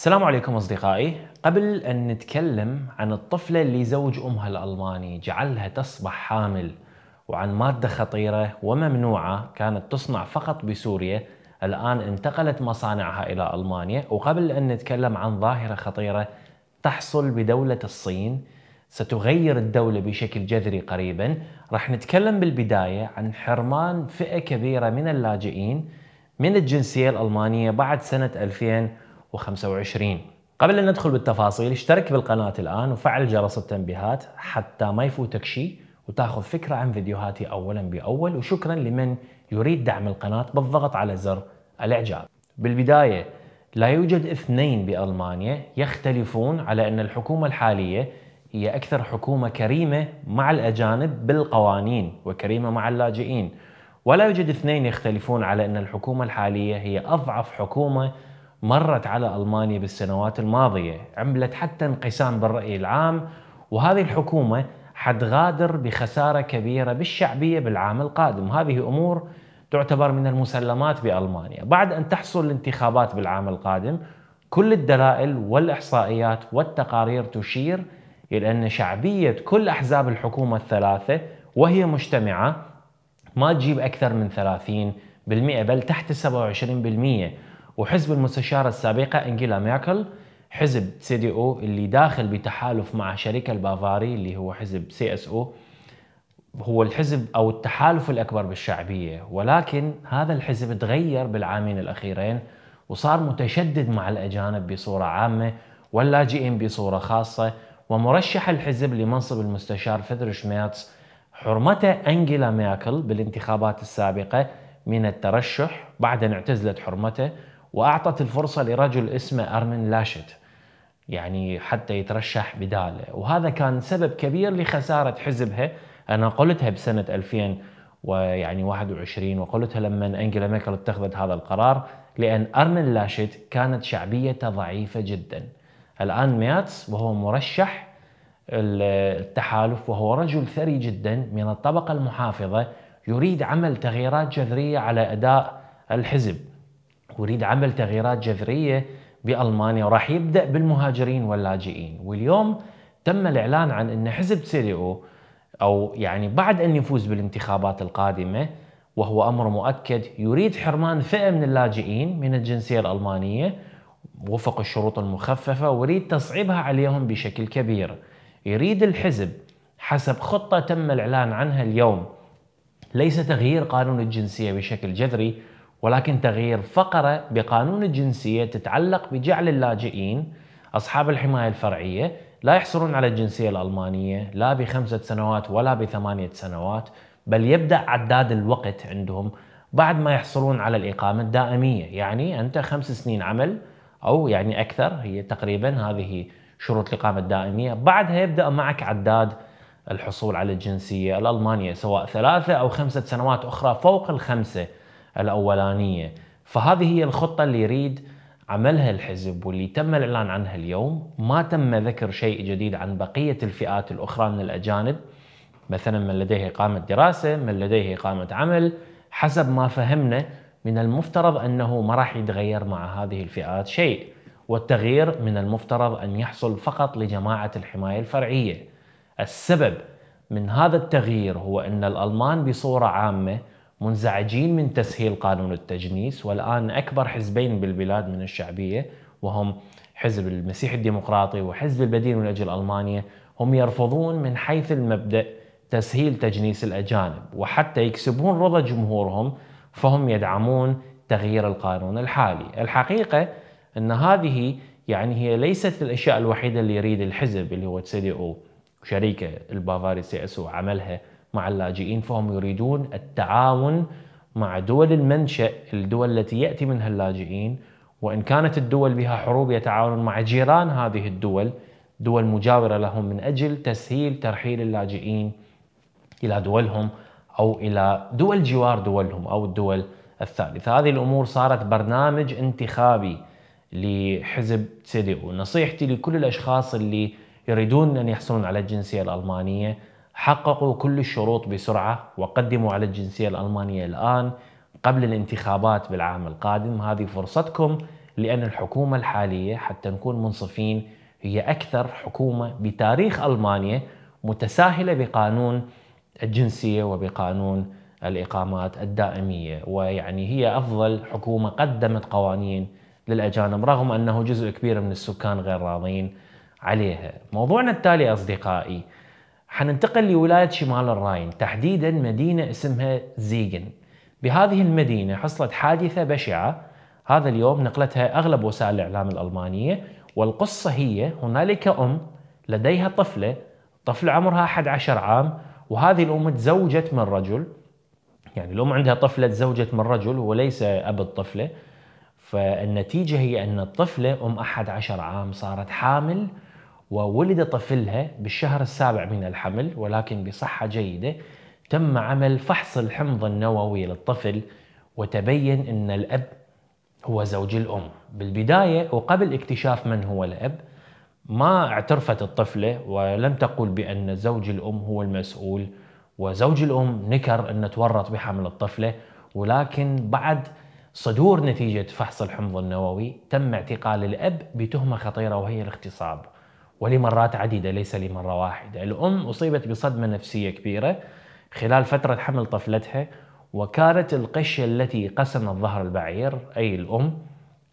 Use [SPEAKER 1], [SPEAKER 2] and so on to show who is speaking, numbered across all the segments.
[SPEAKER 1] السلام عليكم اصدقائي، قبل ان نتكلم عن الطفله اللي زوج امها الالماني جعلها تصبح حامل وعن ماده خطيره وممنوعه كانت تصنع فقط بسوريا الان انتقلت مصانعها الى المانيا، وقبل ان نتكلم عن ظاهره خطيره تحصل بدوله الصين ستغير الدولة بشكل جذري قريبا راح نتكلم بالبداية عن حرمان فئة كبيرة من اللاجئين من الجنسية الألمانية بعد سنة 2000 25 قبل أن ندخل بالتفاصيل اشترك بالقناة الآن وفعل جرس التنبيهات حتى ما يفوتك شيء وتاخذ فكرة عن فيديوهاتي أولا بأول وشكرا لمن يريد دعم القناة بالضغط على زر الإعجاب بالبداية لا يوجد اثنين بألمانيا يختلفون على أن الحكومة الحالية هي أكثر حكومة كريمة مع الأجانب بالقوانين وكريمة مع اللاجئين ولا يوجد اثنين يختلفون على أن الحكومة الحالية هي أضعف حكومة مرت على المانيا بالسنوات الماضيه، عملت حتى انقسام بالراي العام وهذه الحكومه حتغادر بخساره كبيره بالشعبيه بالعام القادم، هذه امور تعتبر من المسلمات بالمانيا، بعد ان تحصل الانتخابات بالعام القادم كل الدلائل والاحصائيات والتقارير تشير الى ان شعبيه كل احزاب الحكومه الثلاثه وهي مجتمعه ما تجيب اكثر من 30% بل تحت 27%. وحزب المستشارة السابقة انجيلا ميركل حزب سي دي او اللي داخل بتحالف مع شركة البافاري اللي هو حزب سي اس او هو الحزب او التحالف الاكبر بالشعبيه ولكن هذا الحزب تغير بالعامين الاخيرين وصار متشدد مع الاجانب بصوره عامه واللاجئين بصوره خاصه ومرشح الحزب لمنصب المستشار فيدر شميرتز حرمته انجيلا ميركل بالانتخابات السابقه من الترشح بعد ان اعتزلت حرمته واعطت الفرصه لرجل اسمه ارمن لاشت يعني حتى يترشح بداله وهذا كان سبب كبير لخساره حزبها انا قلتها بسنه 2000 ويعني 21 وقلتها لما انجلا ميركل اتخذت هذا القرار لان ارمن لاشت كانت شعبيته ضعيفه جدا الان مياتس وهو مرشح التحالف وهو رجل ثري جدا من الطبقه المحافظه يريد عمل تغييرات جذريه على اداء الحزب ويريد عمل تغييرات جذريه بالمانيا وراح يبدا بالمهاجرين واللاجئين واليوم تم الاعلان عن ان حزب سيريو او يعني بعد ان يفوز بالانتخابات القادمه وهو امر مؤكد يريد حرمان فئه من اللاجئين من الجنسيه الالمانيه وفق الشروط المخففه ويريد تصعيبها عليهم بشكل كبير. يريد الحزب حسب خطه تم الاعلان عنها اليوم ليس تغيير قانون الجنسيه بشكل جذري ولكن تغيير فقرة بقانون الجنسية تتعلق بجعل اللاجئين أصحاب الحماية الفرعية لا يحصلون على الجنسية الألمانية لا بخمسة سنوات ولا بثمانية سنوات بل يبدأ عداد الوقت عندهم بعد ما يحصلون على الإقامة الدائمية يعني أنت خمس سنين عمل أو يعني أكثر هي تقريبا هذه شروط الإقامة الدائمية بعدها يبدأ معك عداد الحصول على الجنسية الألمانية سواء ثلاثة أو خمسة سنوات أخرى فوق الخمسة الاولانيه فهذه هي الخطه اللي يريد عملها الحزب واللي تم الاعلان عنها اليوم ما تم ذكر شيء جديد عن بقيه الفئات الاخرى من الاجانب مثلا من لديه اقامه دراسه من لديه اقامه عمل حسب ما فهمنا من المفترض انه ما راح يتغير مع هذه الفئات شيء والتغيير من المفترض ان يحصل فقط لجماعه الحمايه الفرعيه السبب من هذا التغيير هو ان الالمان بصوره عامه منزعجين من تسهيل قانون التجنيس والآن أكبر حزبين بالبلاد من الشعبية وهم حزب المسيح الديمقراطي وحزب البديل من أجل ألمانيا هم يرفضون من حيث المبدأ تسهيل تجنيس الأجانب وحتى يكسبون رضا جمهورهم فهم يدعمون تغيير القانون الحالي الحقيقة أن هذه يعني هي ليست الأشياء الوحيدة اللي يريد الحزب اللي هو دي أو شريكه البافاري سي اس عملها مع اللاجئين فهم يريدون التعاون مع دول المنشأ الدول التي يأتي منها اللاجئين وإن كانت الدول بها حروب يتعاونون مع جيران هذه الدول دول مجاورة لهم من أجل تسهيل ترحيل اللاجئين إلى دولهم أو إلى دول جوار دولهم أو الدول الثالثة هذه الأمور صارت برنامج انتخابي لحزب سيديو نصيحتي لكل الأشخاص اللي يريدون أن يحصلون على الجنسية الألمانية حققوا كل الشروط بسرعة وقدموا على الجنسية الألمانية الآن قبل الانتخابات بالعام القادم هذه فرصتكم لأن الحكومة الحالية حتى نكون منصفين هي أكثر حكومة بتاريخ ألمانيا متساهلة بقانون الجنسية وبقانون الإقامات الدائمية ويعني هي أفضل حكومة قدمت قوانين للأجانب رغم أنه جزء كبير من السكان غير راضين عليها موضوعنا التالي أصدقائي حننتقل لولاية شمال الراين تحديدا مدينة اسمها زيجن بهذه المدينة حصلت حادثة بشعة هذا اليوم نقلتها أغلب وسائل الإعلام الألمانية والقصة هي هنالك أم لديها طفلة طفلة عمرها 11 عام وهذه الأم تزوجت من رجل يعني الأم عندها طفلة تزوجت من رجل وليس أب الطفلة فالنتيجة هي أن الطفلة أم 11 عام صارت حامل وولد طفلها بالشهر السابع من الحمل ولكن بصحة جيدة تم عمل فحص الحمض النووي للطفل وتبين أن الأب هو زوج الأم بالبداية وقبل اكتشاف من هو الأب ما اعترفت الطفلة ولم تقول بأن زوج الأم هو المسؤول وزوج الأم نكر أن تورط بحمل الطفلة ولكن بعد صدور نتيجة فحص الحمض النووي تم اعتقال الأب بتهمة خطيرة وهي الاغتصاب ولمرات عديدة ليس لمرة واحدة الأم أصيبت بصدمة نفسية كبيرة خلال فترة حمل طفلتها وكانت القشة التي قسمت ظهر البعير أي الأم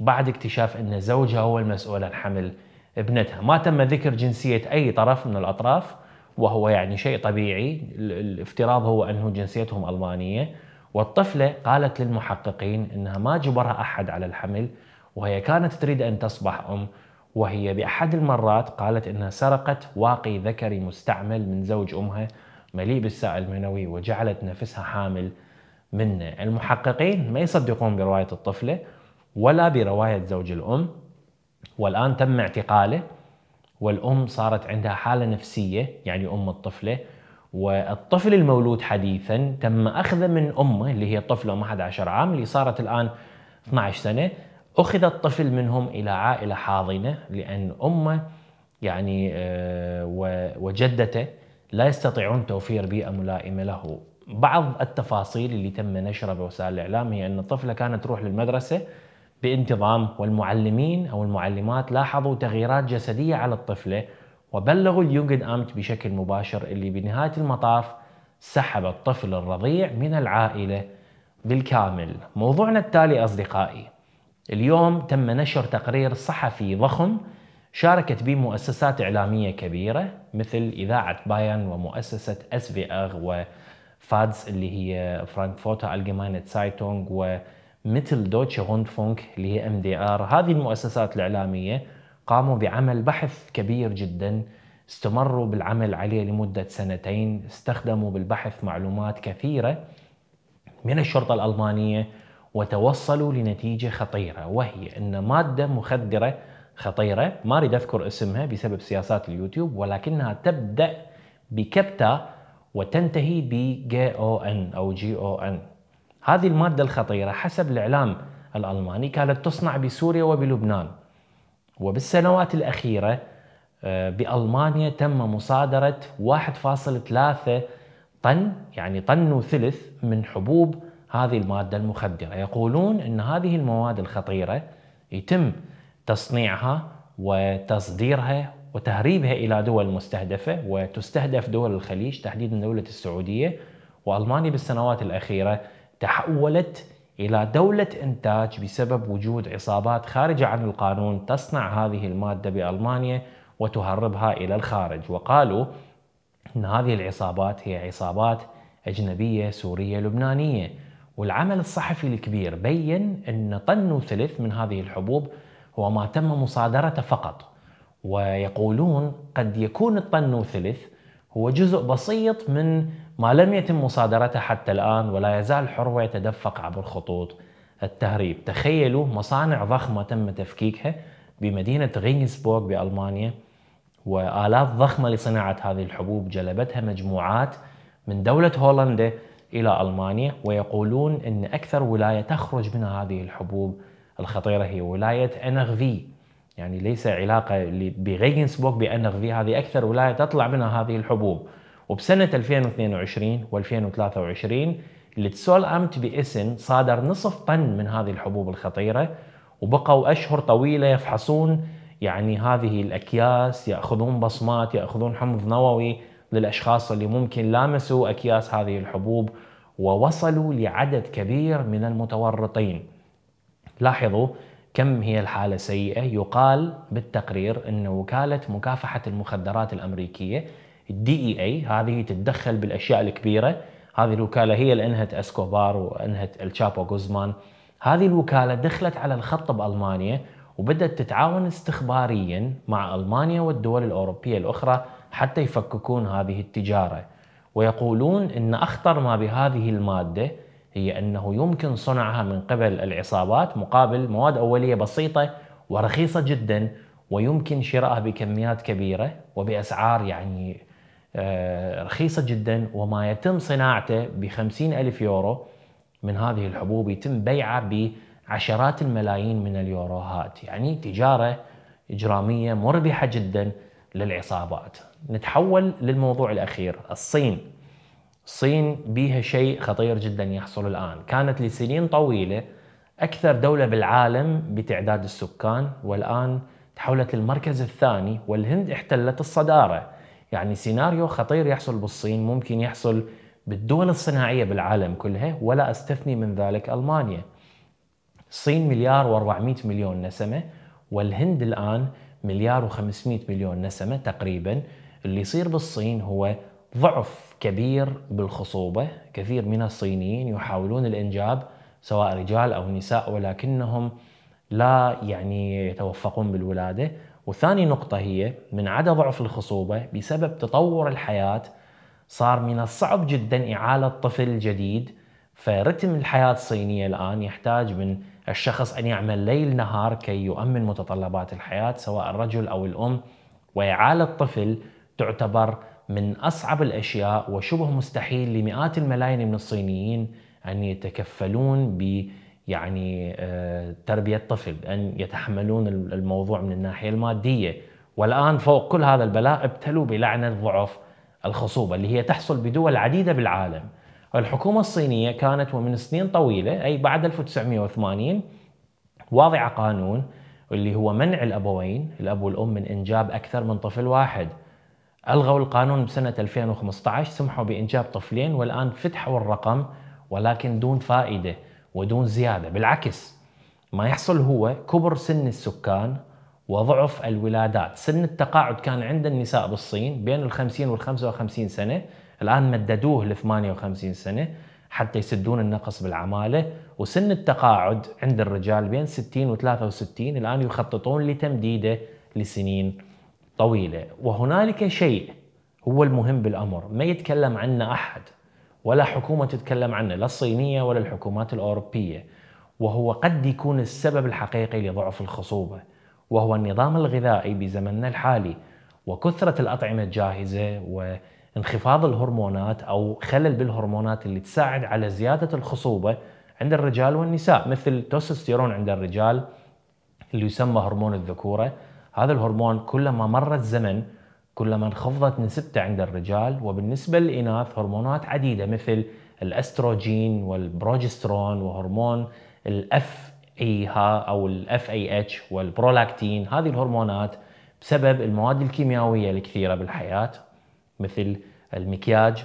[SPEAKER 1] بعد اكتشاف أن زوجها هو المسؤول عن حمل ابنتها ما تم ذكر جنسية أي طرف من الأطراف وهو يعني شيء طبيعي الافتراض هو أنه جنسيتهم ألمانية والطفلة قالت للمحققين أنها ما جبرها أحد على الحمل وهي كانت تريد أن تصبح أم وهي بأحد المرات قالت أنها سرقت واقي ذكري مستعمل من زوج أمها مليء بالسائل المنوي وجعلت نفسها حامل منه المحققين ما يصدقون برواية الطفلة ولا برواية زوج الأم والآن تم اعتقاله والأم صارت عندها حالة نفسية يعني أم الطفلة والطفل المولود حديثا تم أخذه من أمه اللي هي طفلة 11 عام اللي صارت الآن 12 سنة أخذ الطفل منهم إلى عائلة حاضنة لأن أمه يعني آه، وجدته لا يستطيعون توفير بيئة ملائمة له بعض التفاصيل اللي تم نشرها بوسائل الإعلام هي أن الطفلة كانت تروح للمدرسة بانتظام والمعلمين أو المعلمات لاحظوا تغييرات جسدية على الطفلة وبلغوا اليونجن أمت بشكل مباشر اللي بنهاية المطاف سحب الطفل الرضيع من العائلة بالكامل موضوعنا التالي أصدقائي اليوم تم نشر تقرير صحفي ضخم شاركت به مؤسسات إعلامية كبيرة مثل إذاعة بايرن ومؤسسة اس في اغ وفادز اللي هي فرانكفورتا الجماينة سايتونغ ومثل هوند غوندفونك اللي هي ام دي ار هذه المؤسسات الإعلامية قاموا بعمل بحث كبير جدا استمروا بالعمل عليه لمدة سنتين استخدموا بالبحث معلومات كثيرة من الشرطة الألمانية وتوصلوا لنتيجة خطيرة وهي أن مادة مخدرة خطيرة ما أريد أذكر اسمها بسبب سياسات اليوتيوب ولكنها تبدأ بكبتا وتنتهي ب ان أو جي او ان هذه المادة الخطيرة حسب الإعلام الألماني كانت تصنع بسوريا وبلبنان وبالسنوات الأخيرة آه، بألمانيا تم مصادرة 1.3 طن يعني طن وثلث من حبوب هذه المادة المخدرة يقولون أن هذه المواد الخطيرة يتم تصنيعها وتصديرها وتهريبها إلى دول مستهدفة وتستهدف دول الخليج تحديدا دولة السعودية وألمانيا بالسنوات الأخيرة تحولت إلى دولة إنتاج بسبب وجود عصابات خارجة عن القانون تصنع هذه المادة بألمانيا وتهربها إلى الخارج وقالوا أن هذه العصابات هي عصابات أجنبية سورية لبنانية والعمل الصحفي الكبير بين أن طن وثلث من هذه الحبوب هو ما تم مصادرته فقط ويقولون قد يكون الطن وثلث هو جزء بسيط من ما لم يتم مصادرته حتى الآن ولا يزال حروة يتدفق عبر خطوط التهريب تخيلوا مصانع ضخمة تم تفكيكها بمدينة غينسبورغ بألمانيا وآلاف ضخمة لصناعة هذه الحبوب جلبتها مجموعات من دولة هولندا إلى ألمانيا ويقولون أن أكثر ولاية تخرج منها هذه الحبوب الخطيرة هي ولاية أنغفي يعني ليس علاقة بغيجنسبورغ بأنغفي هذه أكثر ولاية تطلع منها هذه الحبوب وبسنة 2022 و2023 التسول أمت باسم صادر نصف طن من هذه الحبوب الخطيرة وبقوا أشهر طويلة يفحصون يعني هذه الأكياس يأخذون بصمات يأخذون حمض نووي للأشخاص اللي ممكن لامسوا أكياس هذه الحبوب ووصلوا لعدد كبير من المتورطين لاحظوا كم هي الحالة سيئة يقال بالتقرير أن وكالة مكافحة المخدرات الأمريكية الدي اي e هذه تتدخل بالأشياء الكبيرة هذه الوكالة هي اللي أنهت أسكوبار وأنهت الشابو غوزمان هذه الوكالة دخلت على الخط بألمانيا وبدأت تتعاون استخباريا مع ألمانيا والدول الأوروبية الأخرى حتى يفككون هذه التجاره ويقولون ان اخطر ما بهذه الماده هي انه يمكن صنعها من قبل العصابات مقابل مواد اوليه بسيطه ورخيصه جدا ويمكن شرائها بكميات كبيره وباسعار يعني آه، رخيصه جدا وما يتم صناعته ب ألف يورو من هذه الحبوب يتم بيعها بعشرات الملايين من اليوروهات يعني تجاره اجراميه مربحه جدا للعصابات نتحول للموضوع الأخير الصين الصين بيها شيء خطير جدا يحصل الآن كانت لسنين طويلة أكثر دولة بالعالم بتعداد السكان والآن تحولت للمركز الثاني والهند احتلت الصدارة يعني سيناريو خطير يحصل بالصين ممكن يحصل بالدول الصناعية بالعالم كلها ولا أستثني من ذلك ألمانيا الصين مليار و400 مليون نسمة والهند الآن مليار و500 مليون نسمة تقريبا اللي يصير بالصين هو ضعف كبير بالخصوبة كثير من الصينيين يحاولون الإنجاب سواء رجال أو نساء ولكنهم لا يعني يتوفقون بالولادة وثاني نقطة هي من عدا ضعف الخصوبة بسبب تطور الحياة صار من الصعب جدا إعالة طفل جديد فرتم الحياة الصينية الآن يحتاج من الشخص أن يعمل ليل نهار كي يؤمن متطلبات الحياة سواء الرجل أو الأم وإعالة طفل تعتبر من أصعب الأشياء وشبه مستحيل لمئات الملايين من الصينيين أن يتكفلون ب يعني آه، تربية طفل أن يتحملون الموضوع من الناحية المادية والآن فوق كل هذا البلاء ابتلوا بلعنة ضعف الخصوبة اللي هي تحصل بدول عديدة بالعالم الحكومة الصينية كانت ومن سنين طويلة أي بعد 1980 واضعة قانون اللي هو منع الأبوين الأب والأم من إنجاب أكثر من طفل واحد ألغوا القانون بسنة 2015 سمحوا بإنجاب طفلين والآن فتحوا الرقم ولكن دون فائدة ودون زيادة بالعكس ما يحصل هو كبر سن السكان وضعف الولادات سن التقاعد كان عند النساء بالصين بين ال 50 وال 55 سنة الآن مددوه ل 58 سنة حتى يسدون النقص بالعمالة وسن التقاعد عند الرجال بين 60 و 63 الآن يخططون لتمديده لسنين طويلة وهنالك شيء هو المهم بالأمر ما يتكلم عنه أحد ولا حكومة تتكلم عنه لا الصينية ولا الحكومات الأوروبية وهو قد يكون السبب الحقيقي لضعف الخصوبة وهو النظام الغذائي بزمننا الحالي وكثرة الأطعمة الجاهزة و انخفاض الهرمونات او خلل بالهرمونات اللي تساعد على زياده الخصوبه عند الرجال والنساء مثل التستوستيرون عند الرجال اللي يسمى هرمون الذكوره هذا الهرمون كلما مر الزمن كلما انخفضت نسبته عند الرجال وبالنسبه للاناث هرمونات عديده مثل الاستروجين والبروجسترون وهرمون الاف اي ها او الاف اي اتش والبرولاكتين هذه الهرمونات بسبب المواد الكيميائيه الكثيره بالحياه مثل المكياج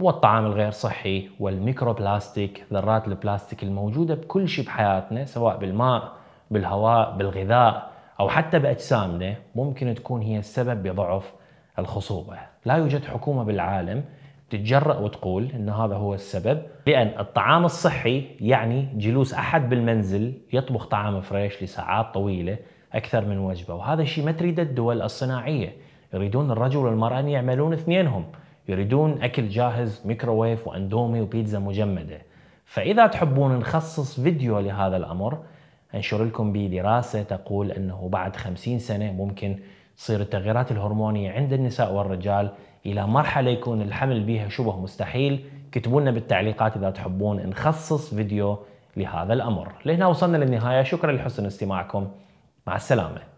[SPEAKER 1] والطعام الغير صحي والميكروبلاستيك ذرات البلاستيك الموجودة بكل شيء بحياتنا سواء بالماء بالهواء بالغذاء أو حتى بأجسامنا ممكن تكون هي السبب بضعف الخصوبة لا يوجد حكومة بالعالم تتجرأ وتقول أن هذا هو السبب لأن الطعام الصحي يعني جلوس أحد بالمنزل يطبخ طعام فريش لساعات طويلة أكثر من وجبة وهذا الشيء ما تريده الدول الصناعية يريدون الرجل والمرأة أن يعملون اثنينهم يريدون أكل جاهز ميكروويف وأندومي وبيتزا مجمدة فإذا تحبون نخصص فيديو لهذا الأمر أنشر لكم بدراسة تقول أنه بعد 50 سنة ممكن تصير التغييرات الهرمونية عند النساء والرجال إلى مرحلة يكون الحمل بها شبه مستحيل كتبونا لنا بالتعليقات إذا تحبون نخصص فيديو لهذا الأمر لهنا وصلنا للنهاية شكرا لحسن استماعكم مع السلامه